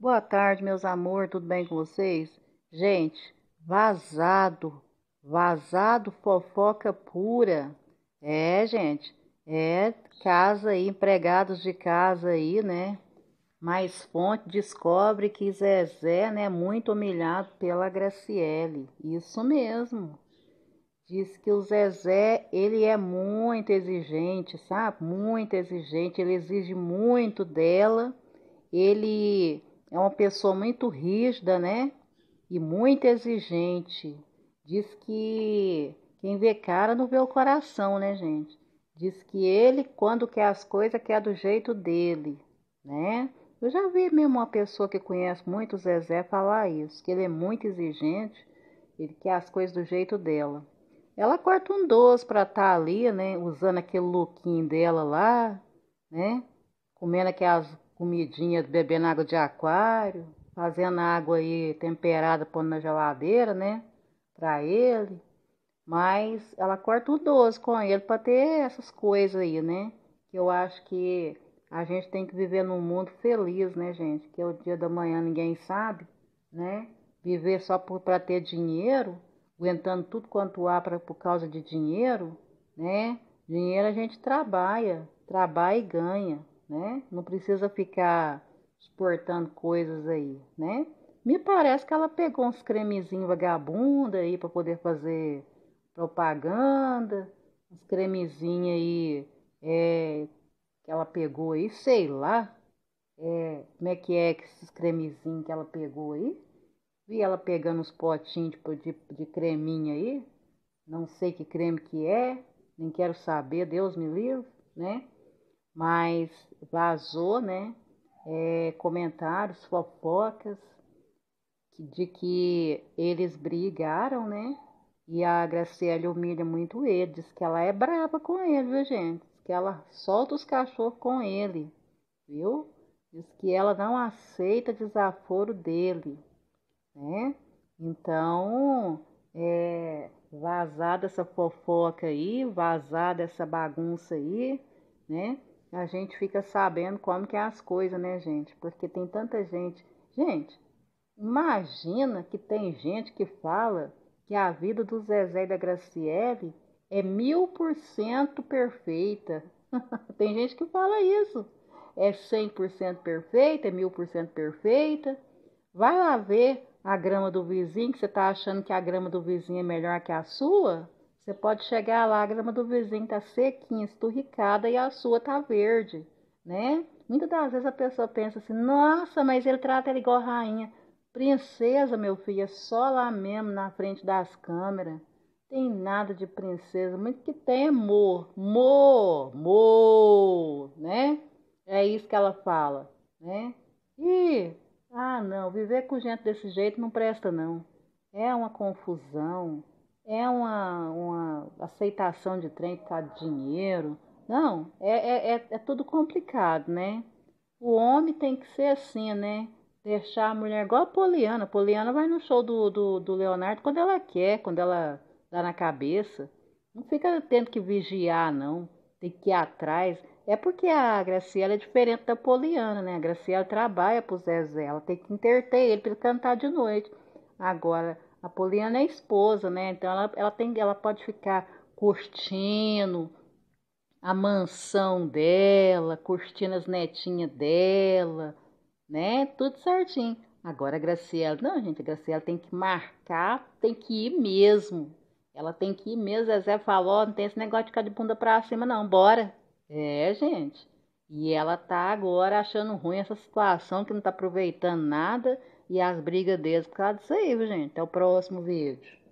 Boa tarde, meus amor, tudo bem com vocês? Gente, vazado, vazado fofoca pura. É, gente, é casa aí, empregados de casa aí, né? Mas fonte descobre que Zezé, né, muito humilhado pela Graciele. Isso mesmo. Diz que o Zezé, ele é muito exigente, sabe? Muito exigente, ele exige muito dela. Ele é uma pessoa muito rígida, né? E muito exigente. Diz que quem vê cara não vê o coração, né, gente? Diz que ele, quando quer as coisas, quer do jeito dele, né? Eu já vi mesmo uma pessoa que conhece muito o Zezé falar isso, que ele é muito exigente, ele quer as coisas do jeito dela. Ela corta um doce para estar tá ali, né? Usando aquele lookinho dela lá, né? Comendo aquelas comidinhas, bebendo água de aquário, fazendo água aí temperada, pondo na geladeira, né? Pra ele. Mas ela corta o doce com ele para ter essas coisas aí, né? Que eu acho que a gente tem que viver num mundo feliz, né, gente? Que é o dia da manhã ninguém sabe, né? Viver só para ter dinheiro, aguentando tudo quanto há pra, por causa de dinheiro, né? Dinheiro a gente trabalha, trabalha e ganha né? Não precisa ficar exportando coisas aí, né? Me parece que ela pegou uns cremezinhos vagabunda aí para poder fazer propaganda, uns cremezinhos aí é, que ela pegou aí, sei lá, é, como é que é que esses cremezinhos que ela pegou aí. Vi ela pegando uns potinhos de, de, de creminha aí, não sei que creme que é, nem quero saber, Deus me livre, né? mas vazou, né? É, comentários, fofocas de que eles brigaram, né? E a Graciela humilha muito ele, diz que ela é brava com ele, viu, gente? Diz que ela solta os cachorros com ele, viu? Diz que ela não aceita desaforo dele, né? Então, é, vazada essa fofoca aí, vazada essa bagunça aí, né? a gente fica sabendo como que é as coisas, né, gente? Porque tem tanta gente. Gente, imagina que tem gente que fala que a vida do Zezé e da Graciele é mil por cento perfeita. tem gente que fala isso. É 100% perfeita, é mil por cento perfeita. Vai lá ver a grama do vizinho, que você está achando que a grama do vizinho é melhor que a sua. Você pode chegar, a lágrima do vizinho tá sequinha, esturricada e a sua tá verde, né? Muitas das vezes a pessoa pensa assim: nossa, mas ele trata ela igual rainha. Princesa, meu filho, é só lá mesmo na frente das câmeras. Tem nada de princesa, muito que tem é amor, mor, mor, né? É isso que ela fala, né? E, ah, não, viver com gente desse jeito não presta, não. É uma confusão é uma, uma aceitação de trem para tá dinheiro. Não, é, é, é, é tudo complicado, né? O homem tem que ser assim, né? Deixar a mulher igual a Poliana. A Poliana vai no show do, do, do Leonardo quando ela quer, quando ela dá na cabeça. Não fica tendo que vigiar, não. Tem que ir atrás. É porque a Graciela é diferente da Poliana, né? A Graciela trabalha pro Zezé. Ela tem que interter ele para ele cantar de noite. Agora, a Poliana é esposa, né? Então ela, ela, tem, ela pode ficar curtindo a mansão dela, curtindo as netinhas dela, né? Tudo certinho. Agora a Graciela, não, gente, a Graciela tem que marcar, tem que ir mesmo. Ela tem que ir mesmo. A Zé falou, não tem esse negócio de ficar de bunda pra cima, não, bora. É, gente. E ela tá agora achando ruim essa situação, que não tá aproveitando nada e as brigas deles por causa disso aí, viu, gente? Até o próximo vídeo.